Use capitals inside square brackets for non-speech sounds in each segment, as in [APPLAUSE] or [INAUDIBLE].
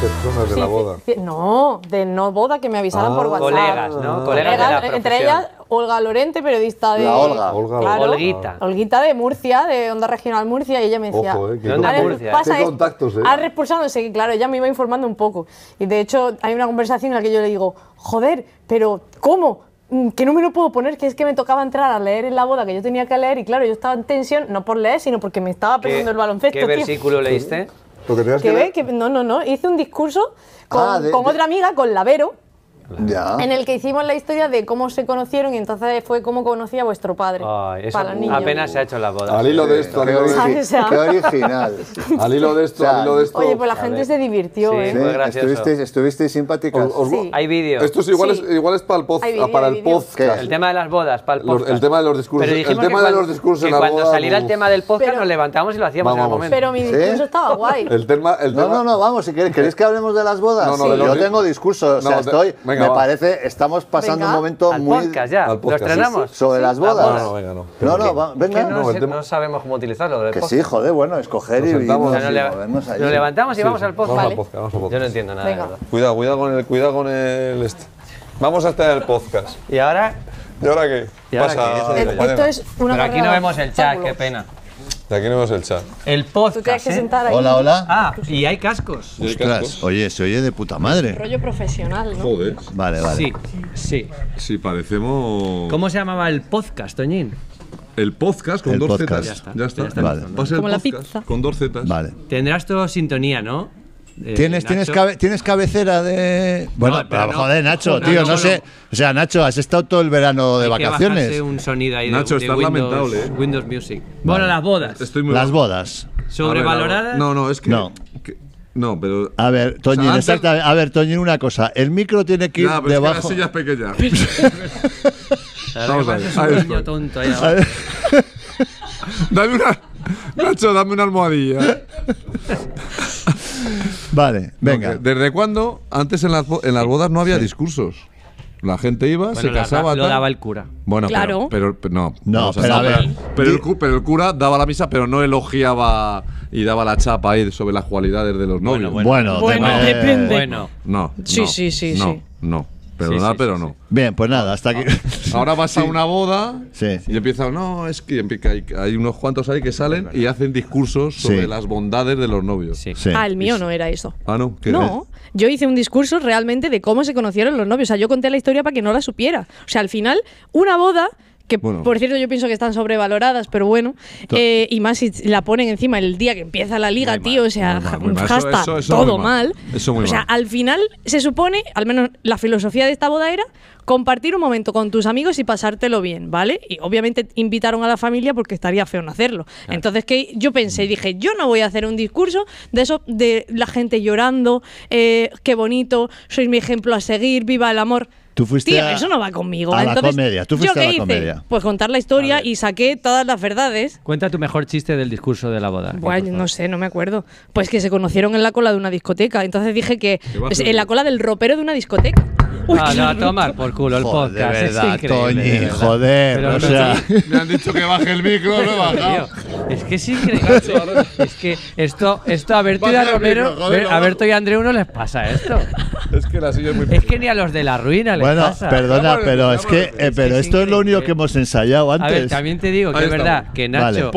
personas de la boda. No, de no boda que me avisaron por ah, WhatsApp. Colegas, ¿no? Ah. Colegas de Entre ellas Olga Lorente, periodista de. La Olga. Olga Olguita. Olguita de Murcia, de Onda Regional Murcia, y ella me decía. Ojo, eh, ¿eh? ¿qué Pasa contactos, eh? Ha repulsado, claro, ella me iba informando un poco. Y de hecho, hay una conversación en la que yo le digo, joder, pero ¿cómo? Mm, que no me lo puedo poner, que es que me tocaba entrar a leer en la boda que yo tenía que leer y claro, yo estaba en tensión, no por leer, sino porque me estaba perdiendo el baloncesto. ¿Qué versículo leíste? que, que, No, no, no, hice un discurso ah, con, otra amiga, con Vero, en el que hicimos la historia de cómo se conocieron y entonces fue cómo conocía a vuestro padre. Ay, apenas se ha hecho la boda. Al hilo de esto, [LAUGHS] Qué original. [LAUGHS] Al hilo de esto, al hilo de esto. Oye, pues la gente se divirtió, ¿eh? gracioso. Estuvisteis, estuvisteis simpáticas. Sí. Hay vídeos. Esto es igual, es, para el, el podcast. El tema de las bodas, el tema de los discursos. El tema de los discursos en la boda. Cuando saliera el tema del podcast nos levantamos y lo hacíamos en el momento. Pero mi discurso estaba guay. El tema, No, no, no, vamos, si queréis que hablemos de las bodas, yo tengo discurso o sea, estoy me parece, estamos pasando un momento al muy. Podcast, ya. Al podcast, ¿Lo estrenamos? Sobre las ah, bodas. No, no, venga, no. No, no, venga. No, sabemos cómo utilizarlo. que sí, joder, bueno, escoger y vamos. nos, levantamos y vamos al podcast. Vamos al podcast, Yo no entiendo nada. Venga. Cuidado, cuidado con el, cuidado con el este. Vamos hasta el podcast. ¿Y ahora? ¿Y ahora qué? ¿Y Pasa, qué? Esto es una Pero aquí no vemos el chat, qué pena aquí no el chat. El podcast. ¿eh? Hola, hola. Ah, y hay cascos. Ostras, oye, se oye de puta madre. Rollo profesional, ¿no? Joder. Vale, vale. Sí, sí. Sí, parecemos. ¿Cómo se llamaba el podcast, Toñín? El podcast con dos zetas. Ya está. Ya está. vale. Como la pizza. Con dos zetas. Vale. Tendrás todo sintonía, ¿no? Eh, ¿Tienes, tienes, ¿Tienes, cabecera de.? Bueno, pero joder, Nacho, tío, no, sé. O sea, Nacho, has estado todo el verano de Hay vacaciones. un sonido ahí Nacho, de, está lamentable. ¿eh? Windows Music. Bueno, las bodas. Estoy muy las bodas. ¿Sobrevaloradas? No, no, es que. No. pero. A ver, Toñin, o a ver, Toñin, una cosa. El micro tiene que ir debajo. Es que la silla es pequeña. [LAUGHS] a Es un tonto ahí [LAUGHS] una. Nacho, dame una almohadilla. [LAUGHS] Vale, venga. ¿Desde cuándo? Antes en las, en las bodas no había discursos. La gente iba, se casaba. Lo, daba el cura. Bueno, claro. pero, no. pero, el, cura daba la misa, pero no elogiaba y daba la chapa ahí sobre las cualidades de los novios. Bueno, bueno, bueno, depende. No, sí, sí, sí, sí. no. Perdonad, pero no. Bien, pues nada, hasta que. Ah, ahora vas a una boda y empieza, no, es que hay, unos cuantos ahí que salen y hacen discursos sobre las bondades de los novios. Ah, el mío no era eso. Ah, no. ¿Qué no, yo hice un discurso realmente de cómo se conocieron los novios. O sea, yo conté la historia para que no la supiera. O sea, al final, una boda que por cierto yo pienso que están sobrevaloradas, pero bueno, eh, y más si la ponen encima el día que empieza la liga, tío, o sea, hasta todo mal. o sea, al final se supone, al menos la filosofía de esta boda era compartir un momento con tus amigos y pasártelo bien, ¿vale? Y obviamente invitaron a la familia porque estaría feo no hacerlo. Entonces que yo pensé, mm. dije, yo no voy a hacer un discurso de eso, de la gente llorando, eh, qué bonito, sois mi ejemplo a seguir, viva el amor. Tú fuiste Tío, a, eso no va conmigo. A Entonces, la comedia. ¿Tú fuiste a la comedia? Pues contar la historia y saqué todas las verdades. Cuenta tu mejor chiste del discurso de la boda. Eh, bueno, no sé, no me acuerdo. Pues que se conocieron en la cola de una discoteca. Entonces dije que pues, en la cola del ropero de una discoteca. Ah, Uy, ah, no, a tomar por culo el podcast. De es Toñi, de verdad. joder. o sea. Me han dicho que baje el micro, no he es que es increíble. [LAUGHS] es que esto, esto a Berto y a Romero, micro, a Berto y a Andreu no les pasa esto. Es que ni a los de la ruina les Bueno, perdona, pero es que eh, pero esto es lo único que hemos ensayado antes. A ver, también te digo que es verdad que Nacho,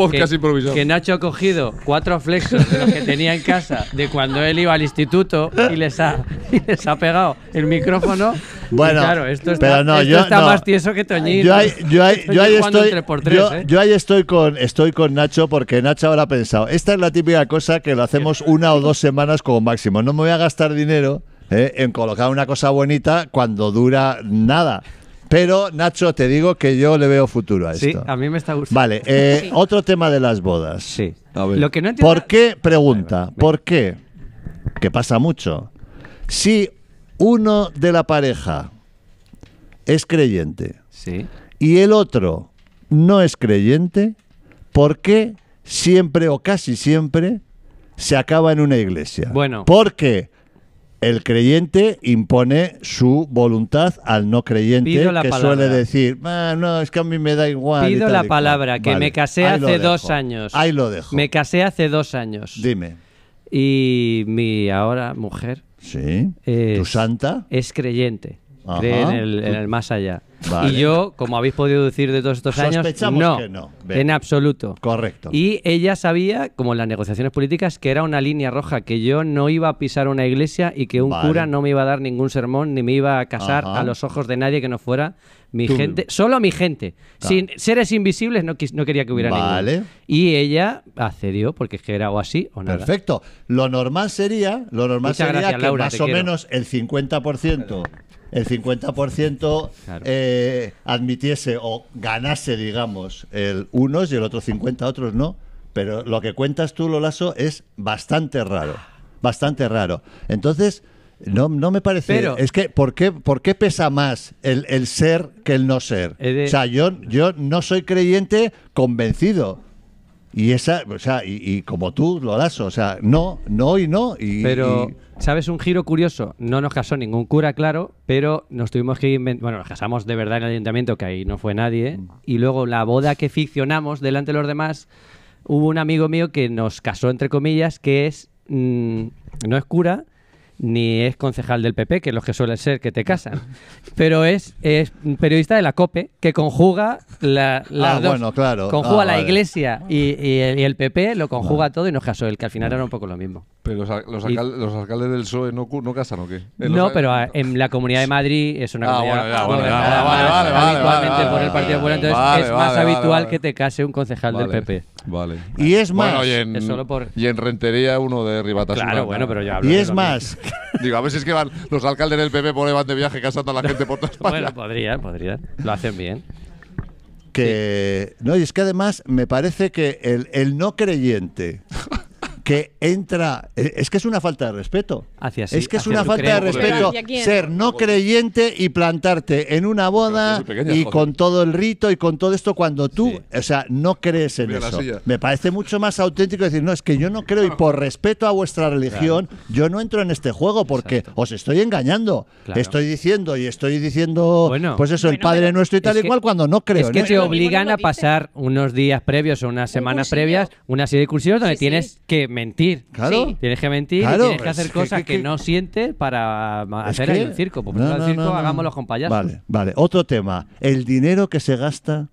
que, Nacho ha cogido cuatro flexos de los que tenía en casa de cuando él iba al instituto y les ha, les ha pegado el micrófono. Bueno, claro, esto está, pero no, yo- está más tieso que toñito. Yo ahí, estoy, yo, ¿eh? estoy con, estoy con Nacho porque Nacho ahora ha pensado, esta es la típica cosa que lo hacemos una o dos semanas como máximo. No me voy a gastar dinero ¿eh? en colocar una cosa bonita cuando dura nada. Pero, Nacho, te digo que yo le veo futuro a esto. Sí, a mí me está gustando. Vale, eh, otro tema de las bodas. Sí. Lo que no entiendo... ¿Por qué? Pregunta. ¿Por qué? Que pasa mucho. Si uno de la pareja es creyente y el otro no es creyente, ¿por qué siempre o casi siempre se acaba en una iglesia? Bueno. ¿Por qué? el creyente impone su voluntad al no creyente que suele decir, no, es que a mí me da igual. Pido la palabra, que me casé hace dos años. Ahí lo dejo. Me casé hace dos años. Dime. Y mi ahora mujer. Sí. Eh, ¿Tu santa? Es creyente cree en el, más allá. Y yo, como habéis podido decir de todos estos años, no, en absoluto. Correcto. Y ella sabía, como en las negociaciones políticas, que era una línea roja, que yo no iba a pisar una iglesia y que un cura no me iba a dar ningún sermón ni me iba a casar a los ojos de nadie que no fuera mi gente, solo mi gente. Sin seres invisibles no, no quería que hubiera vale. Y ella accedió porque es que era o así o nada. Perfecto. Lo normal sería, lo normal sería que más o menos el 50% el 50% eh, admitiese o ganase, digamos, el unos y el otro 50, otros no. Pero lo que cuentas tú, Lolaso, es bastante raro. Bastante raro. Entonces, no, me parece. es que, ¿por qué, por qué pesa más el, ser que el no ser? o sea, yo, yo no soy creyente convencido. Y esa, o sea, y, como tú, lo das, o sea, no, no y no. Y, pero, ¿sabes un giro curioso? No nos casó ningún cura, claro, pero nos tuvimos que Bueno, nos casamos de verdad en el ayuntamiento, que ahí no fue nadie. Mm. Y luego la boda que ficcionamos delante de los demás, hubo un amigo mío que nos casó, entre comillas, que es. Mm, no es cura, ni es concejal del PP, que los que suelen ser que te casan, pero es, es periodista de la COPE, que conjuga la, ah, Conjuga ah, la Iglesia y, el, PP, lo conjuga todo y nos casó El que al final era un poco lo mismo. ¿Pero los, alcaldes, del PSOE no, no casan o qué? Eh, no, pero ah, en la Comunidad de Madrid es una comunidad habitualmente por el Partido Popular, es más habitual que te case un concejal del PP. Y es más. y, en, Rentería uno de bueno, pero Y es más. [LAUGHS] [LAUGHS] Digo, a ver si es que van los alcaldes del PP por van de viaje casando a la gente por todas partes. bueno, podrían, podrían. Lo hacen bien. Que. No, y es que además me parece que el, el no creyente [LAUGHS] que entra. Eh, es que es una falta de respeto. Hacia es que es una falta de respeto ser no creyente y plantarte en una boda y con todo el rito y con todo esto cuando tú, o sea, no crees en eso. Me parece mucho más auténtico decir, no, es que yo no creo y por respeto a vuestra religión, yo no entro en este juego porque os estoy engañando. Estoy diciendo y estoy diciendo, pues eso, el Padre Nuestro y tal y cual cuando no creo. Es que te obligan a pasar unos días previos o unas semanas previas una serie de donde tienes que mentir. Claro. Tienes que mentir y tienes que hacer cosas que, no sientes para hacer el circo. Pues No, el circo, hagámoslo con payasos. Vale, vale. Otro tema. El dinero que se gasta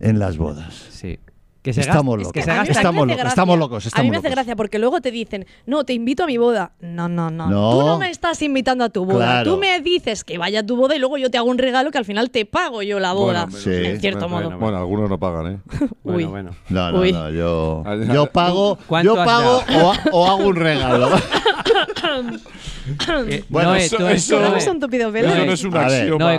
en las bodas. Sí. Que se estamos locos. que estamos, locos estamos locos. a mí me hace gracia porque luego te dicen, no, te invito a mi boda. No, no, no. Tú no me estás invitando a tu boda. Tú me dices que vaya a tu boda y luego yo te hago un regalo que al final te pago yo la boda. Bueno, En cierto modo. Bueno, algunos no pagan, ¿eh? [LAUGHS] Uy. Bueno, yo, yo pago, yo pago o hago un regalo. [LAUGHS] Eh, [COUGHS] bueno, eso, no es un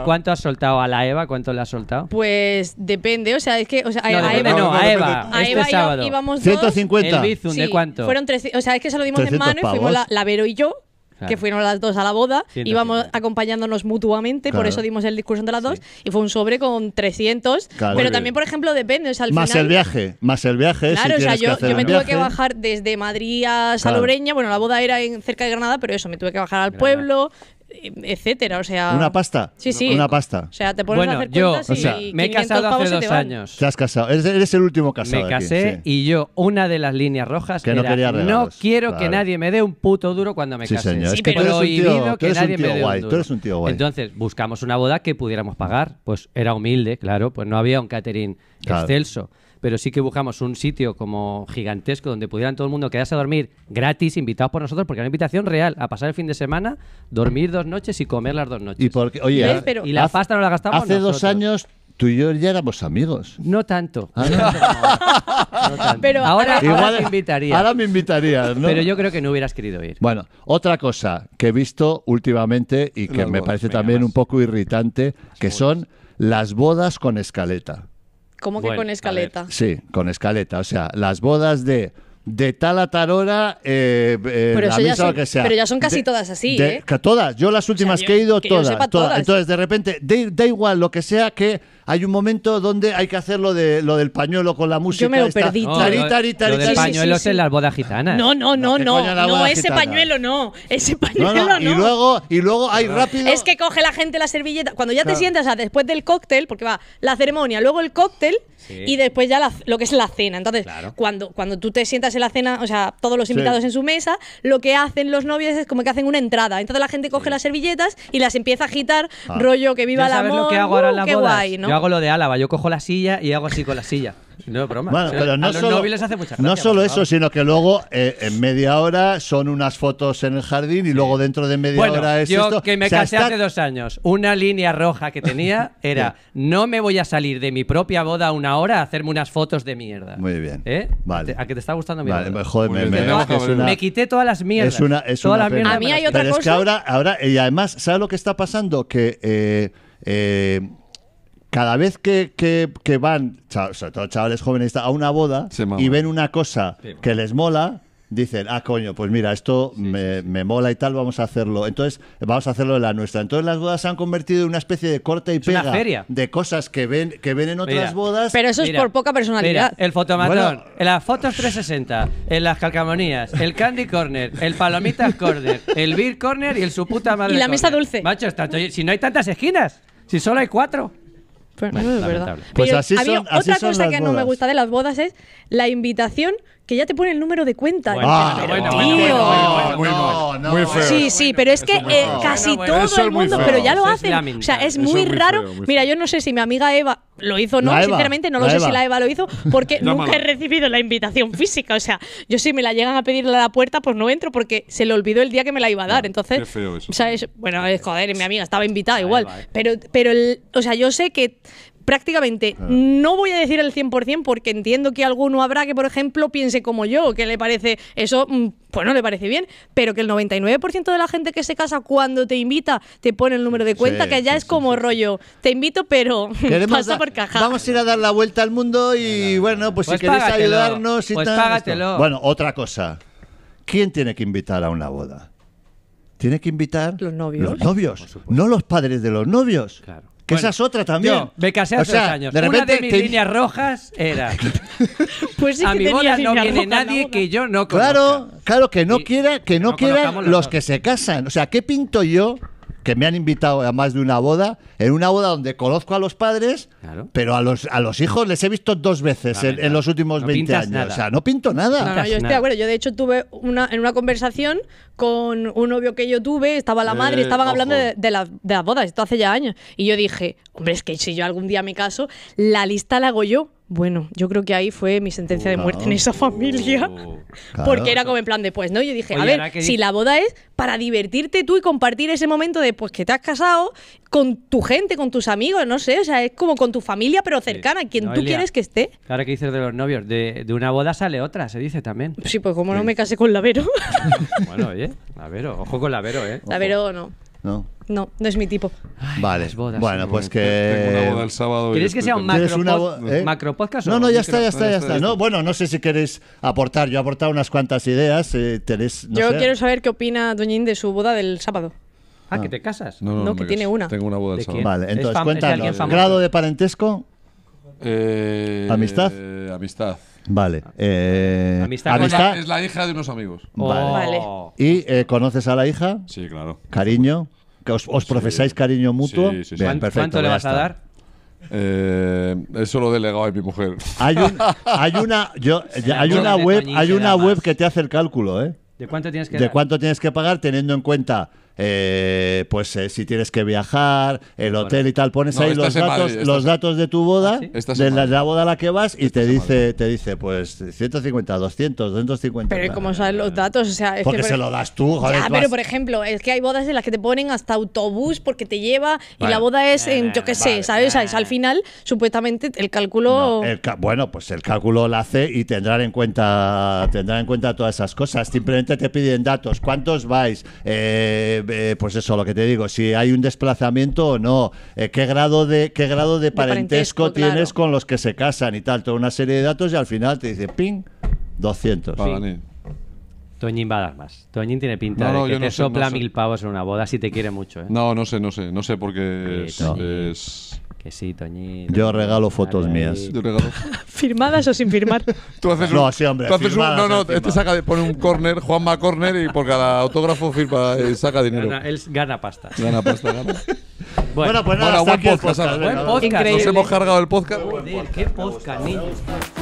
¿cuánto has soltado a la Eva? ¿Cuánto le has soltado? Pues depende, o sea, es que o sea, a, Eva, no, a Eva. y este íbamos dos. 150. El ¿de cuánto? Fueron 300, o sea, es que se lo dimos en mano y fuimos la Vero y yo que fueron las dos a la boda, íbamos acompañándonos mutuamente, por eso dimos el discurso de las dos, y fue un sobre con 300, pero también, por ejemplo, depende, o sea, más el viaje, más el viaje. Claro, o sea, yo, yo me tuve que bajar desde Madrid a Salobreña, bueno, la boda era en, cerca de Granada, pero eso, me tuve que bajar al pueblo, etcétera, o sea... ¿Una pasta? Sí, sí. Una pasta. O sea, te pones a hacer yo, y me he casado hace dos años. Te has casado, eres, el último casado Me casé y yo, una de las líneas rojas que era, no, quiero que nadie me dé un puto duro cuando me casé Sí, es que prohibido que nadie me dé un duro. Tú eres un tío guay. Entonces, buscamos una boda que pudiéramos pagar. Pues era humilde, claro, pues no había un catering excelso pero sí que buscamos un sitio como gigantesco donde pudieran todo el mundo quedarse a dormir gratis, invitados por nosotros, porque era una invitación real a pasar el fin de semana, dormir dos noches y comer las dos noches. Y, porque, oye, ¿Y, la pasta no la gastamos. Hace dos años tú y yo ya éramos amigos. No tanto. Ah, [LAUGHS] pero ahora, me invitaría. Ahora me invitaría, Pero yo creo que no hubieras querido ir. Bueno, otra cosa que he visto últimamente y que me parece también un poco irritante, que son las bodas con escaleta como que con escaleta? Sí, con escaleta. O sea, las bodas de de tal a tal hora, pero ya son casi todas así, ¿eh? todas. Yo las últimas que he ido, todas, Entonces, de repente, da igual lo que sea que hay un momento donde hay que hacer lo, de, lo del pañuelo con la música. Yo me lo perdí. del pañuelo es en las bodas gitanas. No, no, no, no. No, ese pañuelo no. Ese pañuelo no. Y luego, y luego hay rápido. Es que coge la gente la servilleta. Cuando ya te sientas, después del cóctel, porque va la ceremonia, luego el cóctel. Y después ya lo que es la cena. Entonces, cuando, cuando tú te sientas en la cena, o sea, todos los invitados en su mesa, lo que hacen los novios es como que hacen una entrada. Entonces la gente coge las servilletas y las empieza a agitar, ah. rollo que viva la el amor, lo que hago ahora en uh, guay, ¿no? hago lo de Álava, yo cojo la silla y hago así con la silla. No, broma. Bueno, pero no, solo, no solo eso, sino que luego eh, en media hora son unas fotos en el jardín y luego dentro de media hora es yo que me casé hace dos años, una línea roja que tenía [LAUGHS] era no me voy a salir de mi propia boda una hora a hacerme unas fotos de mierda. Muy bien. ¿Eh? ¿A que te está gustando mi vale, pues, Joder, me, quité todas las mierdas. Es una, a mí hay otra cosa. ahora, ahora, y además, ¿sabes lo que está pasando? Que... Eh, eh cada vez que, van, sobre todo chavales jóvenes, a una boda y ven una cosa que les mola, dicen, ah, coño, pues mira, esto me, mola y tal, vamos a hacerlo. Entonces, vamos a hacerlo de la nuestra. Entonces, las bodas se han convertido en una especie de corte y pega de cosas que ven, que ven en otras bodas. Pero eso es por poca personalidad. el fotomatón, las fotos 360, en las calcamonías, el candy corner, el palomitas corner, el beer corner y el su puta madre. Y la mesa dulce. Macho, si no hay tantas esquinas, si solo hay cuatro verdad. Pues así otra cosa que no me gusta de las bodas es la invitación que ya te pone el número de cuenta. muy Sí, sí, pero es que eh, casi todo el mundo, pero ya lo hacen. O sea, es muy, raro. Mira, yo no sé si mi amiga Eva lo hizo no, sinceramente no lo sé si la Eva lo hizo porque [LAUGHS] nunca he recibido la invitación física. O sea, yo sí me la llegan a pedirle a la puerta, pues no entro porque se le olvidó el día que me la iba a dar. Entonces, Qué feo bueno, joder, mi amiga estaba invitada igual. Eh. Pero, pero o sea, yo sé que prácticamente ah. no voy a decir el 100% porque entiendo que alguno habrá que, por ejemplo, piense como yo, que le parece eso, mm, pues no le parece bien, pero que el 99% de la gente que se casa cuando te invita te pone el número de cuenta, que ya es como rollo, te invito pero [LAUGHS] pasa por caja. Vamos a ir a dar la vuelta al mundo y bueno, pues, si pues queréis ayudarnos y pues Bueno, otra cosa. ¿Quién tiene que invitar a una boda? Tiene que invitar los novios. Los novios, no los padres de los novios. Claro. Que esa es otra también. me casé hace o años. De repente Una de mis líneas rojas era. [LAUGHS] pues sí a mi boda no viene nadie que yo no conozca. Claro, claro, que no quiera, que no, quieran los, que se casan. O sea, ¿qué pinto yo? que me han invitado a más de una boda, en una boda donde conozco a los padres, pero a los, a los hijos les he visto dos veces en, los últimos 20 años. O sea, no pinto nada. No, yo estoy de Yo, de hecho, tuve una, en una conversación con un novio que yo tuve, estaba la madre, eh, estaban hablando de, la, las bodas, esto hace ya años. Y yo dije, hombre, es que si yo algún día me caso, la lista la hago yo. Bueno, yo creo que ahí fue mi sentencia de muerte en esa familia. Porque era como en plan después, ¿no? Yo dije, a ver, si la boda es para divertirte tú y compartir ese momento de pues que te has casado con tu gente, con tus amigos, no sé, o sea, es como con tu familia, pero cercana, a quien tú quieres que esté. Claro que dices de los novios, de, una boda sale otra, se dice también. Sí, pues como no me casé con la Vero. [LAUGHS] bueno, oye Lavero, ¿eh? ojo con la Vero, ¿eh? La Vero no. No. No, no es mi tipo. vale. bodas. Bueno, pues que. Tengo una boda el sábado. ¿Quieres que sea un macro, eh? podcast? No, no, ya está, ya está, ya está. No, bueno, no sé si queréis aportar. Yo he aportado unas cuantas ideas. eh, Yo quiero saber qué opina Doñín de su boda del sábado. Ah, que te casas. No, no, que tiene una. Tengo una boda el sábado. Vale, entonces cuéntanos. ¿Grado de parentesco? Eh, ¿Amistad? amistad. Vale. Eh, amistad. Es la, es la hija de unos amigos. Vale. Oh. ¿Y eh, conoces a la hija? Sí, claro. Cariño. ¿Os, os profesáis cariño mutuo? Sí, sí, ¿Cuánto le vas a dar? Eh, eso lo delegado a mi mujer. Hay, una, [LAUGHS] hay una web, hay una web que te hace el cálculo, ¿eh? ¿De cuánto tienes que, ¿De cuánto tienes que pagar teniendo en cuenta eh, pues eh, si tienes que viajar, el hotel y tal, pones ahí los datos, los datos de tu boda, ¿Ah, de la, boda a la que vas y te dice, te dice, pues 150, 200, 250. Pero como sabes los datos, o sea, porque se lo das tú. pero por ejemplo, es que hay bodas en las que te ponen hasta autobús porque te lleva y la boda es, en, yo qué sé, ¿sabes? al final supuestamente el cálculo. bueno, pues el cálculo lo hace y tendrán en cuenta, tendrán en cuenta todas esas cosas. Simplemente te piden datos, cuántos vais. Eh, eh, pues eso, lo que te digo, si hay un desplazamiento o no, eh, qué grado de qué grado de parentesco, tienes con los que se casan y tal, toda una serie de datos y al final te dice, ping, 200. Toñín va a dar más. Toñín tiene pinta de que te sopla mil pavos en una boda si te quiere mucho. ¿eh? No, no sé, no sé, no sé porque es, que sí, Toñi… Yo regalo fotos mías. regalo. [LAUGHS] ¿Firmadas o sin firmar? [LAUGHS] no, sí, hombre. Tú no, no, eh, este saca, pone un corner, Juanma corner, y por cada autógrafo firma, eh, saca dinero. él gana pasta. Gana pasta, gana. [LAUGHS] Bueno, pues nada, buen podcast. Buen podcast. Nos hemos cargado el podcast. qué podcast, niños.